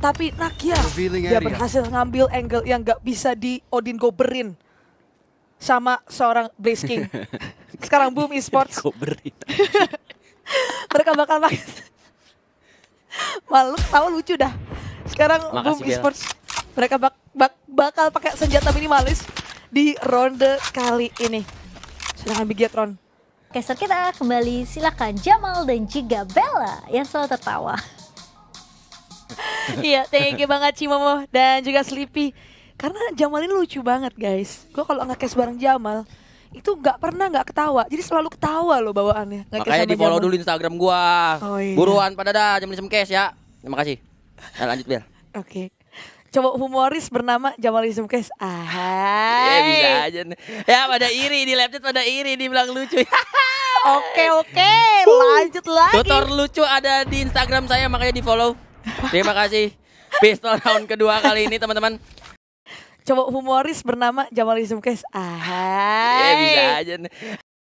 Tapi Nakia, dia berhasil ngambil angle yang gak bisa di Odin Goberin sama seorang Blaze King. Sekarang boom esports. Goberin. Mereka bakal pakai. Malu, tahu lucu dah. Sekarang Makasih, boom esports. Mereka bak, bak, bakal pakai senjata minimalis di ronde kali ini. sedangkan Bigetron. oke Caster kita kembali silakan Jamal dan juga Bella yang selalu tertawa. Iya, thank you banget Cimomo dan juga Sleepy. Karena Jamal ini lucu banget guys. Gue kalau nggak ngekes bareng Jamal, itu nggak pernah nggak ketawa jadi selalu ketawa loh bawaannya nggak makanya di follow dulu Instagram gue. oh, iya. buruan pada dah jam jam cash ya terima kasih nah, lanjut biar oke okay. Coba humoris bernama Jamal Jamalism Kes. Ah, ya eh, bisa aja nih. Ya pada iri di laptop pada iri di bilang lucu. oke oke, lanjut lagi. Tutor lucu ada di Instagram saya makanya di follow. Terima kasih. Pistol round kedua kali ini teman-teman. Coba humoris bernama Jamal Yusuf Ah. Ya bisa aja nih.